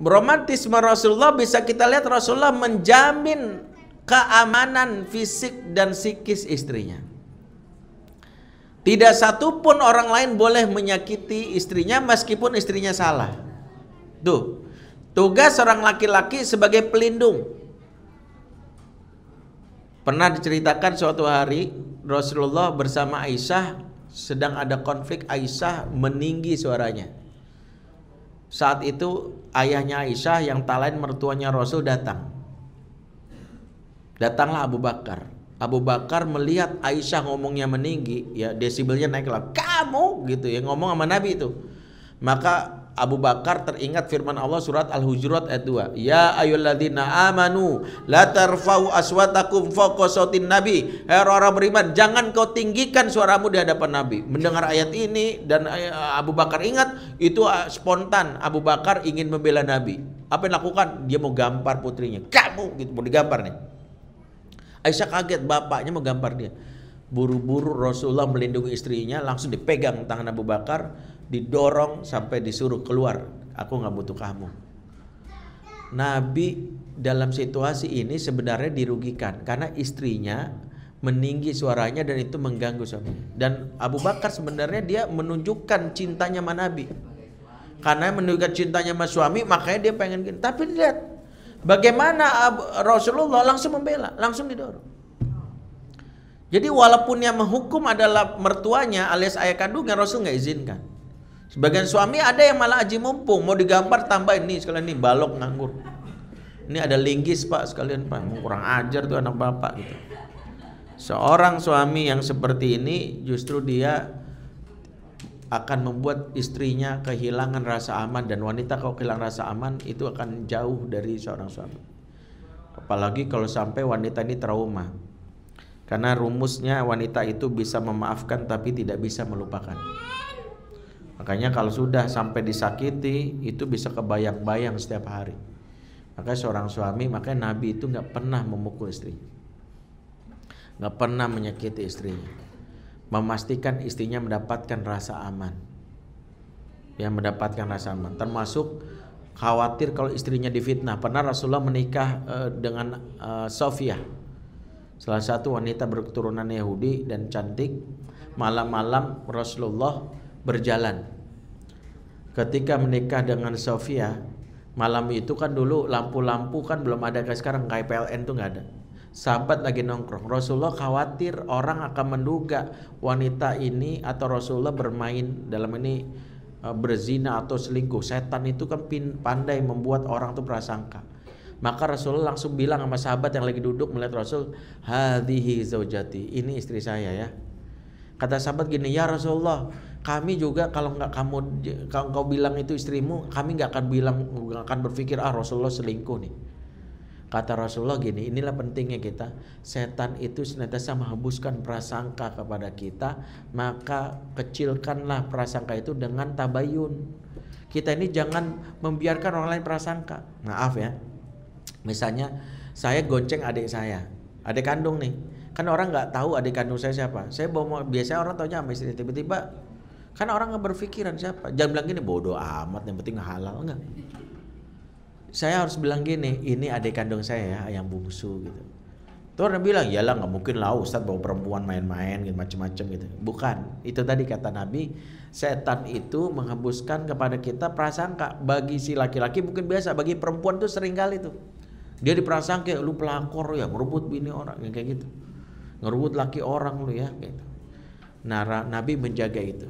romantisme Rasulullah bisa kita lihat Rasulullah menjamin keamanan fisik dan psikis istrinya. Tidak satupun orang lain boleh menyakiti istrinya meskipun istrinya salah. Tuh, tugas seorang laki-laki sebagai pelindung. Pernah diceritakan suatu hari Rasulullah bersama Aisyah sedang ada konflik Aisyah meninggi suaranya saat itu ayahnya Aisyah yang tak lain mertuanya Rasul datang. Datanglah Abu Bakar. Abu Bakar melihat Aisyah ngomongnya meninggi, ya desibelnya naik lah. Kamu gitu ya ngomong sama Nabi itu. Maka Abu Bakar teringat firman Allah surat Al-Hujurat ayat 2. Ya ayyuhalladzina amanu la tarfa'u aswatakum fawqa sautin nabi. Hai orang-orang beriman, jangan kau tinggikan suaramu di hadapan Nabi. Mendengar ayat ini dan eh, Abu Bakar ingat itu eh, spontan Abu Bakar ingin membela Nabi. Apa yang lakukan? Dia mau gampar putrinya. Kamu gitu mau digampar nih. Aisyah kaget bapaknya mau gampar dia. Buru-buru Rasulullah melindungi istrinya langsung dipegang tangan Abu Bakar didorong sampai disuruh keluar aku nggak butuh kamu Nabi dalam situasi ini sebenarnya dirugikan karena istrinya meninggi suaranya dan itu mengganggu suami dan Abu Bakar sebenarnya dia menunjukkan cintanya sama Nabi karena menunjukkan cintanya sama suami makanya dia pengen gini tapi lihat bagaimana Rasulullah langsung membela langsung didorong jadi walaupun yang menghukum adalah mertuanya alias ayah kandungnya Rasul nggak izinkan. Sebagian suami ada yang malah aji mumpung, mau digambar tambah ini sekalian nih balok nganggur. Ini ada linggis pak sekalian pak, mau kurang ajar tuh anak bapak gitu. Seorang suami yang seperti ini justru dia akan membuat istrinya kehilangan rasa aman dan wanita kalau kehilangan rasa aman itu akan jauh dari seorang suami. Apalagi kalau sampai wanita ini trauma. Karena rumusnya wanita itu bisa memaafkan tapi tidak bisa melupakan. Makanya kalau sudah sampai disakiti itu bisa kebayang-bayang setiap hari. Makanya seorang suami, makanya Nabi itu nggak pernah memukul istri, nggak pernah menyakiti istrinya, memastikan istrinya mendapatkan rasa aman. Ya mendapatkan rasa aman, termasuk khawatir kalau istrinya difitnah. Pernah Rasulullah menikah eh, dengan uh, Sofia, salah satu wanita berketurunan Yahudi dan cantik. Malam-malam Rasulullah berjalan ketika menikah dengan Sofia malam itu kan dulu lampu-lampu kan belum ada kayak sekarang kayak PLN tuh nggak ada sahabat lagi nongkrong Rasulullah khawatir orang akan menduga wanita ini atau Rasulullah bermain dalam ini eh, berzina atau selingkuh setan itu kan pandai membuat orang tuh prasangka maka Rasulullah langsung bilang sama sahabat yang lagi duduk melihat Rasul hadhihi zaujati ini istri saya ya Kata sahabat gini, "Ya Rasulullah, kami juga kalau nggak kamu kalau kau bilang itu istrimu, kami nggak akan bilang nggak akan berpikir ah Rasulullah selingkuh nih." Kata Rasulullah gini, inilah pentingnya kita. Setan itu senantiasa menghembuskan prasangka kepada kita, maka kecilkanlah prasangka itu dengan tabayun. Kita ini jangan membiarkan orang lain prasangka. Maaf ya. Misalnya saya gonceng adik saya, adik kandung nih kan orang nggak tahu adik kandung saya siapa saya bawa biasanya orang tanya sama istri tiba-tiba karena orang nggak berpikiran siapa jangan bilang gini bodoh amat yang penting halal enggak saya harus bilang gini ini adik kandung saya ya yang bungsu gitu tuh orang bilang ya lah nggak mungkin lah ustad bawa perempuan main-main gitu macam-macam gitu bukan itu tadi kata Nabi setan itu menghembuskan kepada kita prasangka bagi si laki-laki mungkin biasa bagi perempuan tuh sering kali tuh dia diprasangka lu pelakor ya merebut bini orang kayak gitu ngerubut laki orang lu ya gitu. Nabi menjaga itu.